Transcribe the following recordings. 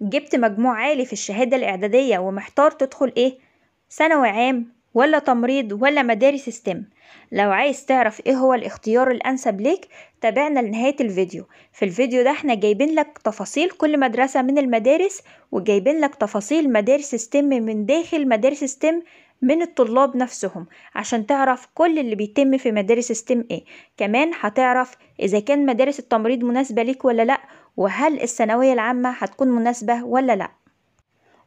جبت مجموع عالي في الشهادة الإعدادية ومحتار تدخل إيه؟ ثانوي عام ولا تمريض ولا مدارس ستيم لو عايز تعرف ايه هو الاختيار الانسب ليك تابعنا لنهاية الفيديو في الفيديو ده احنا جايبين لك تفاصيل كل مدرسة من المدارس وجايبين لك تفاصيل مدارس ستيم من داخل مدارس ستيم من الطلاب نفسهم عشان تعرف كل اللي بيتم في مدارس ستيم ايه كمان هتعرف اذا كان مدارس التمريض مناسبة ليك ولا لا وهل الثانوية العامة هتكون مناسبة ولا لا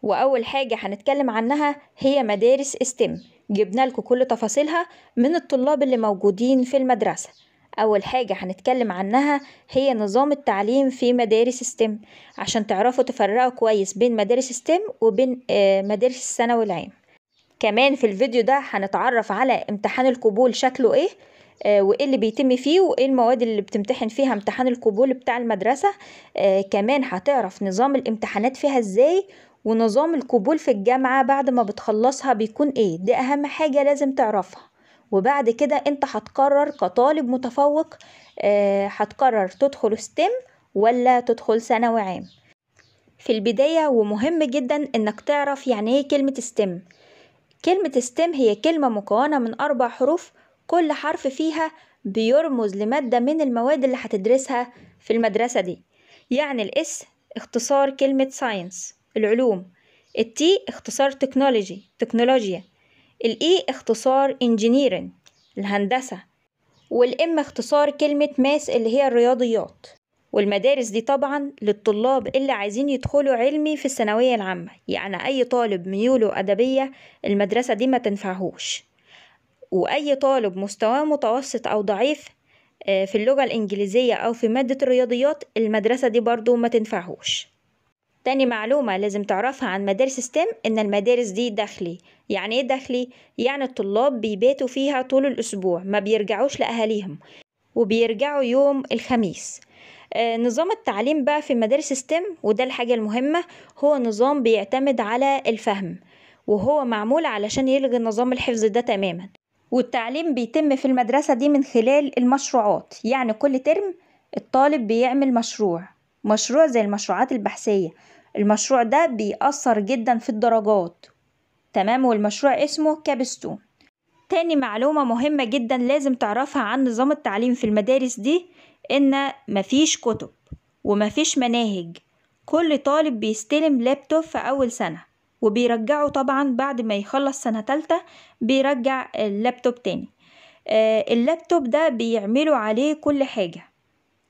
واول حاجة هنتكلم عنها هي مدارس ستيم جبنا لكم كل تفاصيلها من الطلاب اللي موجودين في المدرسة أول حاجة هنتكلم عنها هي نظام التعليم في مدارس ستيم عشان تعرفوا تفرقوا كويس بين مدارس ستيم وبين آه، مدارس الثانوي العام كمان في الفيديو ده هنتعرف على امتحان القبول شكله ايه آه وايه اللي بيتم فيه وايه المواد اللي بتمتحن فيها امتحان القبول بتاع المدرسة آه كمان هتعرف نظام الامتحانات فيها ازاي ونظام القبول في الجامعة بعد ما بتخلصها بيكون ايه دي اهم حاجة لازم تعرفها وبعد كده انت هتقرر كطالب متفوق آه هتقرر تدخل ستيم ولا تدخل ثانوي عام في البداية ومهم جدا انك تعرف يعني ايه كلمة ستيم كلمة STEM هي كلمة مكونة من أربع حروف كل حرف فيها بيرمز لمادة من المواد اللي هتدرسها في المدرسة دي يعني الإس اختصار كلمة ساينس العلوم التي اختصار تكنولوجي تكنولوجيا الاي اختصار انجينيرين الهندسة والام اختصار كلمة ماس اللي هي الرياضيات والمدارس دي طبعا للطلاب اللي عايزين يدخلوا علمي في الثانوية العامة يعني أي طالب ميوله أدبية المدرسة دي ما تنفعهوش وأي طالب مستواه متوسط أو ضعيف آه، في اللغة الإنجليزية أو في مادة الرياضيات المدرسة دي برضو ما تنفعهوش تاني معلومة لازم تعرفها عن مدارس ستيم إن المدارس دي داخلي يعني إيه داخلي؟ يعني الطلاب بيباتوا فيها طول الأسبوع ما بيرجعوش لأهاليهم وبيرجعوا يوم الخميس آه، نظام التعليم بقى في مدارس ستيم وده الحاجة المهمة هو نظام بيعتمد على الفهم وهو معمول علشان يلغي نظام الحفظ ده تماما والتعليم بيتم في المدرسة دي من خلال المشروعات يعني كل ترم الطالب بيعمل مشروع مشروع زي المشروعات البحثية المشروع ده بيأثر جدا في الدرجات تمام والمشروع اسمه كابستون تاني معلومة مهمة جدا لازم تعرفها عن نظام التعليم في المدارس دي ان مفيش كتب ومفيش مناهج كل طالب بيستلم لابتوب في اول سنه وبيرجعه طبعا بعد ما يخلص سنه تالتة بيرجع اللابتوب تاني آه، اللابتوب ده بيعملوا عليه كل حاجه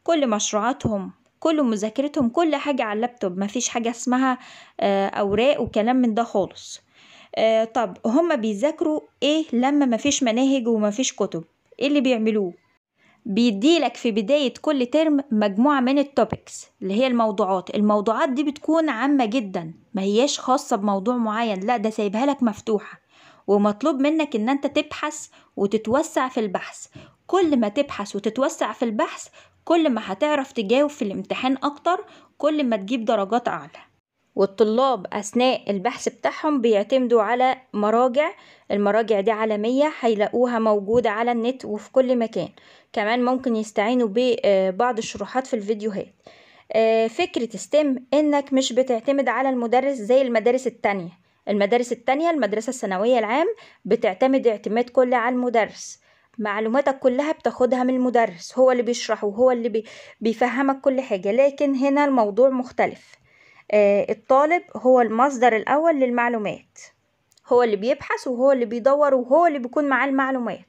كل مشروعاتهم كل مذاكرتهم كل حاجه على اللابتوب مفيش حاجه اسمها آه، اوراق وكلام من ده خالص آه، طب هما بيذاكروا ايه لما مفيش مناهج ومفيش كتب ايه اللي بيعملوه بيديلك في بداية كل ترم مجموعة من التوبكس اللي هي الموضوعات الموضوعات دي بتكون عامة جدا ما هيش خاصة بموضوع معين لا ده سايبها لك مفتوحة ومطلوب منك ان انت تبحث وتتوسع في البحث كل ما تبحث وتتوسع في البحث كل ما هتعرف تجاوب في الامتحان اكتر كل ما تجيب درجات اعلى والطلاب أثناء البحث بتاعهم بيعتمدوا على مراجع المراجع دي عالمية هيلاقوها موجودة على النت وفي كل مكان كمان ممكن يستعينوا ببعض آه، الشروحات في الفيديوهات آه، فكرة ستيم انك مش بتعتمد على المدرس زي المدارس التانية المدارس التانية المدرسة الثانوية العام بتعتمد اعتماد كلي على المدرس معلوماتك كلها بتاخدها من المدرس هو اللي بيشرح وهو اللي بيفهمك كل حاجة لكن هنا الموضوع مختلف آه، الطالب هو المصدر الأول للمعلومات هو اللي بيبحث وهو اللي بيدور وهو اللي بيكون معاه المعلومات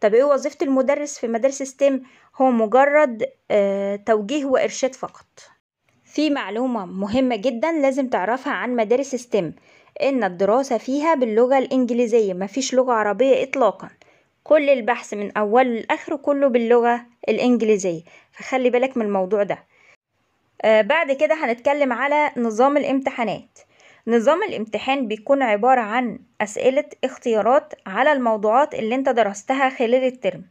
طب ايه وظيفة المدرس في مدارس ستيم هو مجرد آه، توجيه وإرشاد فقط في معلومة مهمة جدا لازم تعرفها عن مدارس ستيم ان الدراسة فيها باللغة الإنجليزية مفيش لغة عربية إطلاقا كل البحث من أوله لآخره كله باللغة الإنجليزية فخلي بالك من الموضوع ده آه، بعد كده هنتكلم على نظام الامتحانات نظام الامتحان بيكون عبارة عن أسئلة اختيارات على الموضوعات اللي انت درستها خلال الترم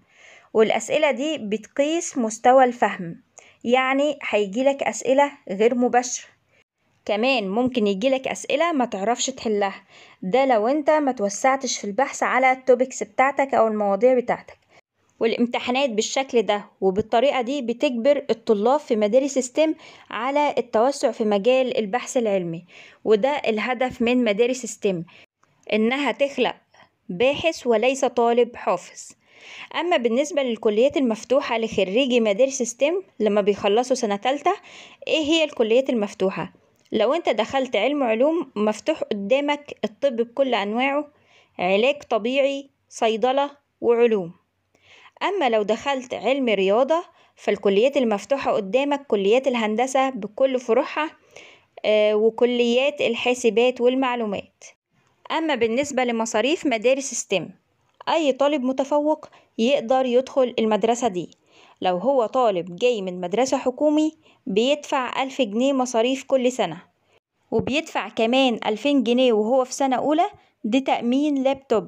والأسئلة دي بتقيس مستوى الفهم يعني هيجيلك أسئلة غير مباشرة كمان ممكن يجيلك أسئلة ما تعرفش تحلها ده لو انت ما توسعتش في البحث على التوبكس بتاعتك أو المواضيع بتاعتك والامتحانات بالشكل ده وبالطريقة دي بتجبر الطلاب في مدارس ستيم على التوسع في مجال البحث العلمي وده الهدف من مدارس ستيم إنها تخلق باحث وليس طالب حافظ أما بالنسبة للكليات المفتوحة لخريجي مدارس ستيم لما بيخلصوا سنة تالتة إيه هي الكليات المفتوحة؟ لو أنت دخلت علم علوم مفتوح قدامك الطب بكل أنواعه علاج طبيعي صيدلة وعلوم أما لو دخلت علم رياضة فالكليات المفتوحة قدامك كليات الهندسة بكل فروعها آه، وكليات الحاسبات والمعلومات أما بالنسبة لمصاريف مدارس ستيم أي طالب متفوق يقدر يدخل المدرسة دي لو هو طالب جاي من مدرسة حكومي بيدفع ألف جنيه مصاريف كل سنة وبيدفع كمان ألفين جنيه وهو في سنة أولى ده تأمين لابتوب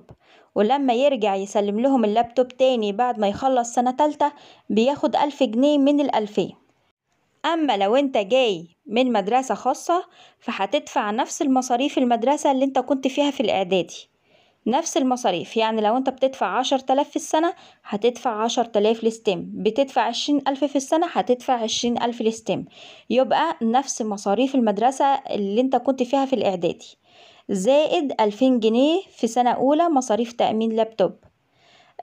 ولما يرجع يسلم لهم اللابتوب تاني بعد ما يخلص سنة تالتة بياخد ألف جنيه من الألفين أما لو أنت جاي من مدرسة خاصة فهتدفع نفس المصاريف المدرسة اللي أنت كنت فيها في الإعدادي نفس المصاريف يعني لو أنت بتدفع عشر تلاف في السنة هتدفع عشر تلاف لستم بتدفع عشرين ألف في السنة هتدفع عشرين ألف لستم يبقى نفس مصاريف المدرسة اللي أنت كنت فيها في الإعدادي زائد ألفين جنيه في سنة أولى مصاريف تأمين لابتوب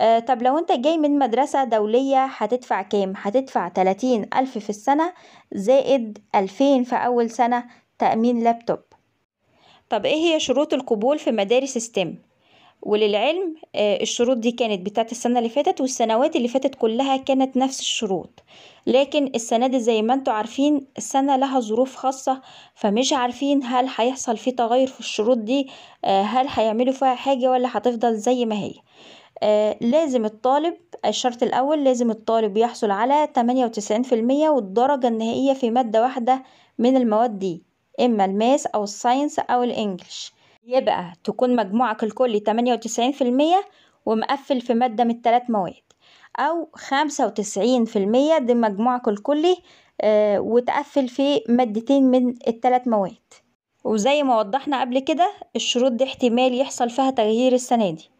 آه طب لو انت جاي من مدرسة دولية هتدفع كام؟ هتدفع تلاتين ألف في السنة زائد ألفين في أول سنة تأمين لابتوب طب ايه هي شروط القبول في مدارس ستيم؟ وللعلم آه، الشروط دي كانت بتاعه السنة اللي فاتت والسنوات اللي فاتت كلها كانت نفس الشروط لكن السنة دي زي ما انتوا عارفين السنة لها ظروف خاصة فمش عارفين هل هيحصل في تغير في الشروط دي آه، هل هيعملوا فيها حاجة ولا هتفضل زي ما هي آه، لازم الطالب الشرط الأول لازم الطالب يحصل على 98% وتسعين في المية والدرجة النهائية في مادة واحدة من المواد دي إما الماس أو الساينس أو الإنجليش يبقى تكون مجموعك الكلي تمانية وتسعين في المية ومقفل في مادة من التلات مواد أو خمسة وتسعين في المية دي مجموعك الكلي آه، وتقفل في مادتين من التلات مواد وزي ما وضحنا قبل كده الشروط دي احتمال يحصل فيها تغيير السنة دي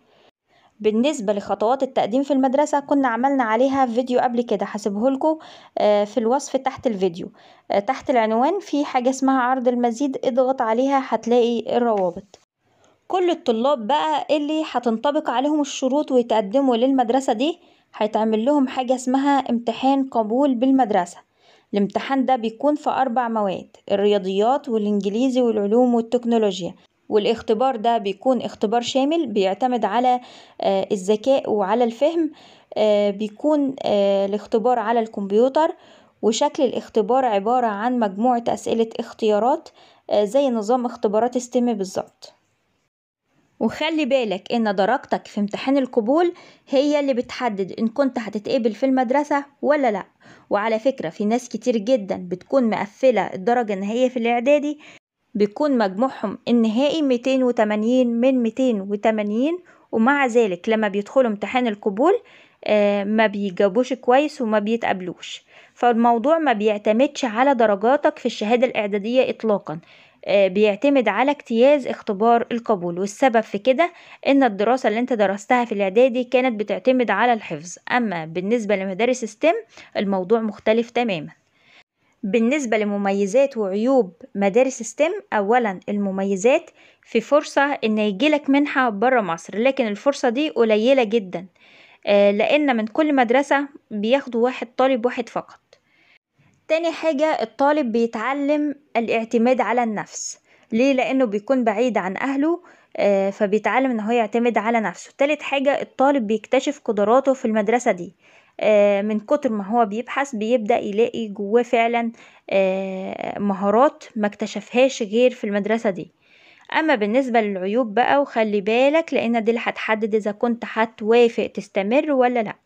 بالنسبة لخطوات التقديم في المدرسة كنا عملنا عليها فيديو قبل كده هسيبهولكوا آه، في الوصف تحت الفيديو آه، تحت العنوان في حاجة اسمها عرض المزيد اضغط عليها هتلاقي الروابط كل الطلاب بقى اللي هتنطبق عليهم الشروط ويتقدموا للمدرسة دي هيتعمل لهم حاجة اسمها امتحان قبول بالمدرسة الامتحان ده بيكون في أربع مواد الرياضيات والإنجليزي والعلوم والتكنولوجيا والاختبار ده بيكون اختبار شامل بيعتمد على آه، الذكاء وعلى الفهم آه، بيكون آه، الاختبار على الكمبيوتر وشكل الاختبار عبارة عن مجموعة أسئلة اختيارات زي نظام اختبارات ستيم بالظبط وخلي بالك ان درجتك في امتحان القبول هي اللي بتحدد ان كنت هتتقبل في المدرسة ولا لا وعلى فكرة في ناس كتير جدا بتكون مقفلة الدرجة النهائية في الاعدادي بيكون مجموعهم النهائي 280 من 280 ومع ذلك لما بيدخلوا امتحان القبول آه، ما بيجابوش كويس وما بيتقبلوش فالموضوع ما بيعتمدش على درجاتك في الشهادة الإعدادية إطلاقا آه، بيعتمد على اجتياز اختبار القبول والسبب في كده ان الدراسة اللي انت درستها في الاعدادي كانت بتعتمد على الحفظ اما بالنسبة لمدارس ستيم الموضوع مختلف تماما بالنسبة لمميزات وعيوب مدارس ستيم أولا المميزات في فرصة إن يجيلك منحة برا مصر لكن الفرصة دي قليلة جدا آه، لأن من كل مدرسة بياخدوا واحد طالب واحد فقط تاني حاجة الطالب بيتعلم الاعتماد على النفس ليه لأنه بيكون بعيد عن أهله آه، فبيتعلم إن هو يعتمد على نفسه تالت حاجة الطالب بيكتشف قدراته في المدرسة دي آه، من كتر ما هو بيبحث بيبدأ يلاقي جواه فعلا آه، مهارات ما اكتشفهاش غير في المدرسة دي اما بالنسبة للعيوب بقى وخلي بالك لان دي اللي هتحدد اذا كنت هتوافق تستمر ولا لأ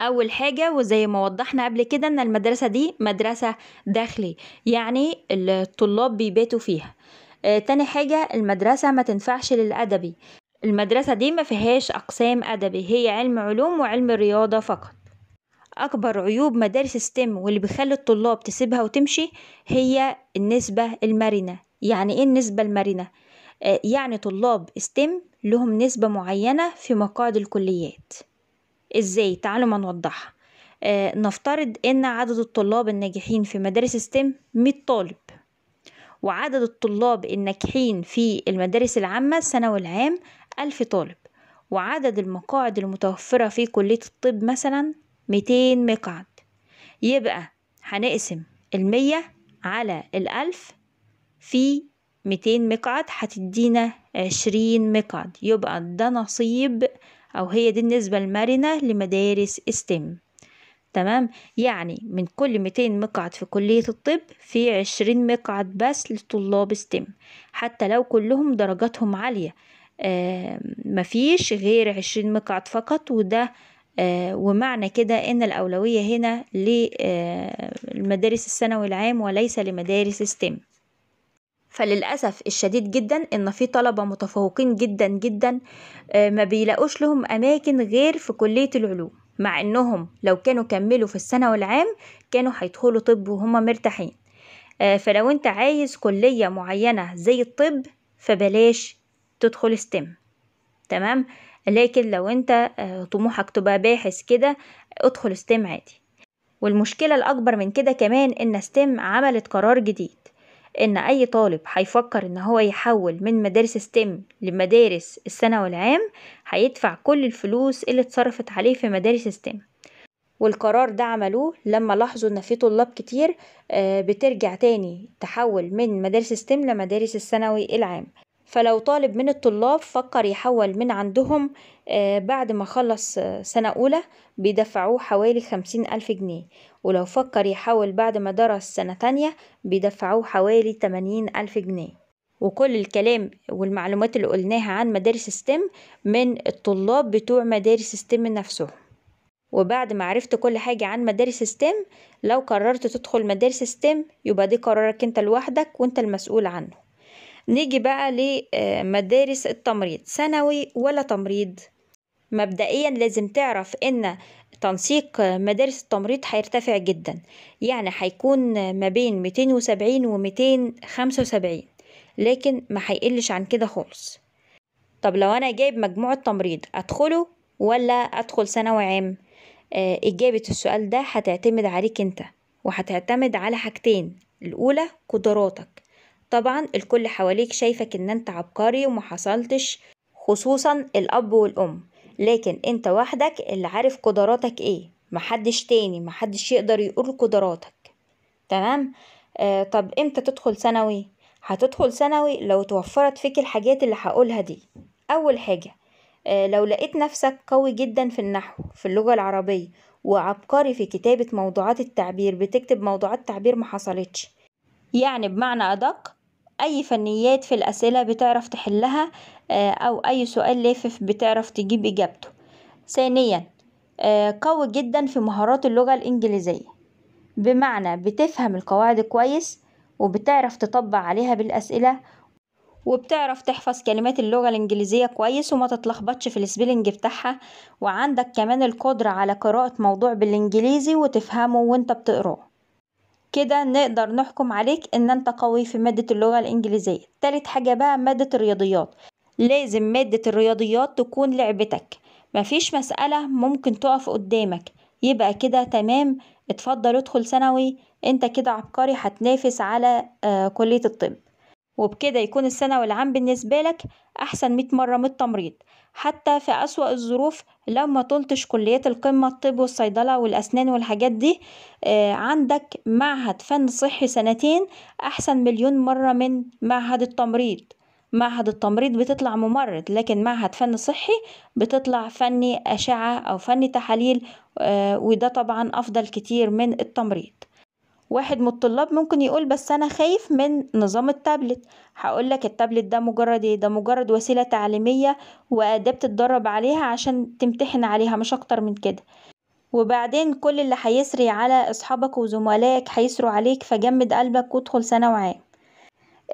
اول حاجه وزي ما وضحنا قبل كده ان المدرسه دي مدرسه داخلي يعني الطلاب بيباتوا فيها آه تاني حاجه المدرسه ما تنفعش للادبي المدرسه دي ما فيهاش اقسام ادبي هي علم علوم وعلم رياضه فقط أكبر عيوب مدارس ستيم واللي بيخلي الطلاب تسيبها وتمشي هي النسبة المرنة يعني ايه النسبة المرنة؟ آه، يعني طلاب ستيم لهم نسبة معينة في مقاعد الكليات ازاي؟ تعالوا ما نوضحها آه، نفترض ان عدد الطلاب الناجحين في مدارس ستيم 100 طالب وعدد الطلاب الناجحين في المدارس العامة الثانوي العام ألف طالب وعدد المقاعد المتوفرة في كلية الطب مثلا ميتين مقعد يبقى هنقسم المية على الألف في ميتين مقعد هتدينا عشرين مقعد يبقى ده نصيب أو هي دي النسبة المرنة لمدارس استم e تمام يعني من كل ميتين مقعد في كلية الطب في عشرين مقعد بس لطلاب ستيم e حتى لو كلهم درجاتهم عالية آه مفيش غير عشرين مقعد فقط وده آه، ومعنى كده ان الاولويه هنا للمدارس آه، الثانوي العام وليس لمدارس ستيم فللأسف الشديد جدا إن في طلبة متفوقين جدا جدا آه، ما بيلاقوش لهم أماكن غير في كلية العلوم مع إنهم لو كانوا كملوا في الثانوي العام كانوا هيدخلوا طب وهم مرتاحين فلو أنت عايز كلية معينة زي الطب فبلاش تدخل ستيم تمام لكن لو انت آه، طموحك تبقى باحث كده ادخل ستيم عادي والمشكلة الأكبر من كده كمان إن ستيم عملت قرار جديد إن أي طالب هيفكر إن هو يحول من مدارس ستيم لمدارس الثانوي العام هيدفع كل الفلوس اللي اتصرفت عليه في مدارس ستيم والقرار ده عملوه لما لاحظوا ان في طلاب كتير آه، بترجع تاني تحول من مدارس ستيم لمدارس الثانوي العام فلو طالب من الطلاب فكر يحول من عندهم آه، بعد ما خلص آه، سنة أولى بيدفعوه حوالي خمسين ألف جنيه ولو فكر يحول بعد ما درس سنة تانية بيدفعوه حوالي تمانين ألف جنيه وكل الكلام والمعلومات اللي قلناها عن مدارس ستيم من الطلاب بتوع مدارس ستيم نفسهم وبعد ما عرفت كل حاجة عن مدارس ستيم لو قررت تدخل مدارس ستيم يبقى دي قرارك انت لوحدك وانت المسؤول عنه نيجي بقى لمدارس آه، التمريض ثانوي ولا تمريض مبدئيا لازم تعرف ان تنسيق آه، مدارس التمريض هيرتفع جدا يعني هيكون آه، ما بين 270 و 275 لكن ما هيقلش عن كده خالص طب لو انا جايب مجموعة تمريض ادخله ولا ادخل ثانوي عام اجابة السؤال ده هتعتمد عليك انت وهتعتمد على حاجتين الاولى قدراتك طبعا الكل حواليك شايفك ان انت عبقري ومحصلتش خصوصا الاب والام لكن انت وحدك اللي عارف قدراتك ايه محدش تاني محدش يقدر يقول قدراتك تمام آه طب امتى تدخل ثانوي هتدخل ثانوي لو توفرت فيك الحاجات اللي هقولها دي اول حاجه آه لو لقيت نفسك قوي جدا في النحو في اللغه العربيه وعبقري في كتابه موضوعات التعبير بتكتب موضوعات تعبير ما حصلتش يعني بمعنى ادق أي فنيات في الأسئلة بتعرف تحلها آه، أو أي سؤال لافف بتعرف تجيب إجابته. ثانيا آه، قوي جدا في مهارات اللغة الإنجليزية بمعنى بتفهم القواعد كويس وبتعرف تطبق عليها بالأسئلة وبتعرف تحفظ كلمات اللغة الإنجليزية كويس وما تتلخبطش في السبيلنج بتاعها وعندك كمان القدرة على قراءة موضوع بالإنجليزي وتفهمه وانت بتقراه كده نقدر نحكم عليك ان انت قوي في مادة اللغة الانجليزية تالت حاجة بقى مادة الرياضيات لازم مادة الرياضيات تكون لعبتك مفيش مسألة ممكن تقف قدامك يبقى كده تمام اتفضل ادخل ثانوي انت كده عبقري هتنافس على آه، كلية الطب وبكده يكون السنة العام بالنسبة لك أحسن مئة مرة من التمريض حتى في أسوأ الظروف لو ما طلتش كليات القمة الطب والصيدلة والأسنان والحاجات دي آه، عندك معهد فن صحي سنتين أحسن مليون مرة من معهد التمريض معهد التمريض بتطلع ممرض لكن معهد فن صحي بتطلع فني أشعة أو فني تحاليل آه، وده طبعا أفضل كتير من التمريض واحد من الطلاب ممكن يقول بس أنا خايف من نظام التابلت هقولك التابلت ده مجرد ايه ده مجرد وسيلة تعليمية وأداة بتتدرب عليها عشان تمتحن عليها مش أكتر من كده وبعدين كل اللي هيسري على أصحابك وزملائك هيسروا عليك فجمد قلبك وادخل ثانوي عام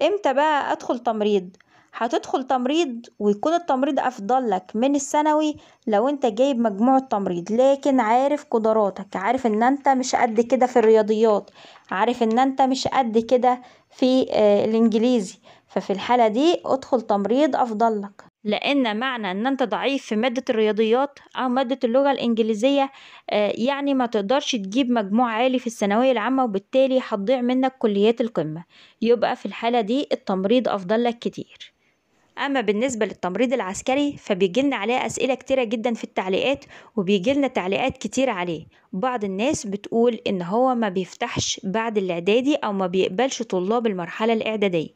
امتى بقى أدخل تمريض هتدخل تمريض ويكون التمريض افضل لك من الثانوي لو انت جايب مجموع التمريض لكن عارف قدراتك عارف ان انت مش قد كده في الرياضيات عارف ان انت مش قد كده في آه، الانجليزي ففي الحالة دي ادخل تمريض افضل لك لان معنى ان انت ضعيف في ماده الرياضيات او ماده اللغه الانجليزيه آه، يعني ما تقدرش تجيب مجموع عالي في الثانويه العامه وبالتالي هتضيع منك كليات القمه يبقى في الحاله دي التمريض افضل لك كتير أما بالنسبة للتمريض العسكري فبيجيلنا عليه أسئلة كتيرة جدا في التعليقات وبيجيلنا تعليقات كتيرة عليه بعض الناس بتقول إن هو ما بيفتحش بعد الإعدادي أو ما بيقبلش طلاب المرحلة الإعدادية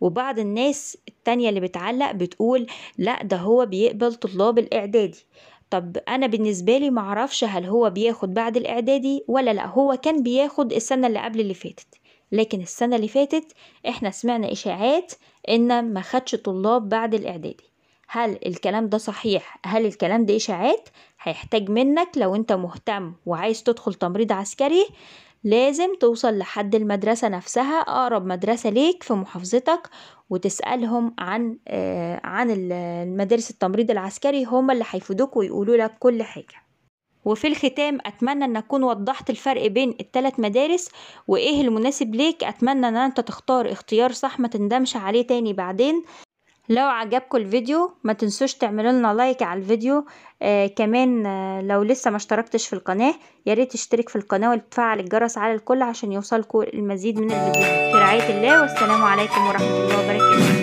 وبعض الناس التانية اللي بتعلق بتقول لا ده هو بيقبل طلاب الإعدادي طب انا بالنسبه لي معرفش هل هو بياخد بعد الاعدادي ولا لا هو كان بياخد السنه اللي قبل اللي فاتت لكن السنة اللي فاتت احنا سمعنا إشاعات إن ما خدش طلاب بعد الإعدادي هل الكلام ده صحيح هل الكلام ده إشاعات هيحتاج منك لو أنت مهتم وعايز تدخل تمريض عسكري لازم توصل لحد المدرسة نفسها أقرب مدرسة ليك في محافظتك وتسألهم عن آه، عن المدارس التمريض العسكري هما اللي هيفيدوك ويقولوا لك كل حاجة وفي الختام أتمنى أن أكون وضحت الفرق بين التلات مدارس وإيه المناسب ليك أتمنى أن أنت تختار اختيار صح ما تندمش عليه تاني بعدين لو عجبكم الفيديو ما تنسوش تعملولنا لايك على الفيديو آه كمان آه لو لسه ما اشتركتش في القناة ياريت تشترك في القناة وتفعل الجرس على الكل عشان يوصلكم المزيد من الفيديوهات في رعاية الله والسلام عليكم ورحمة الله وبركاته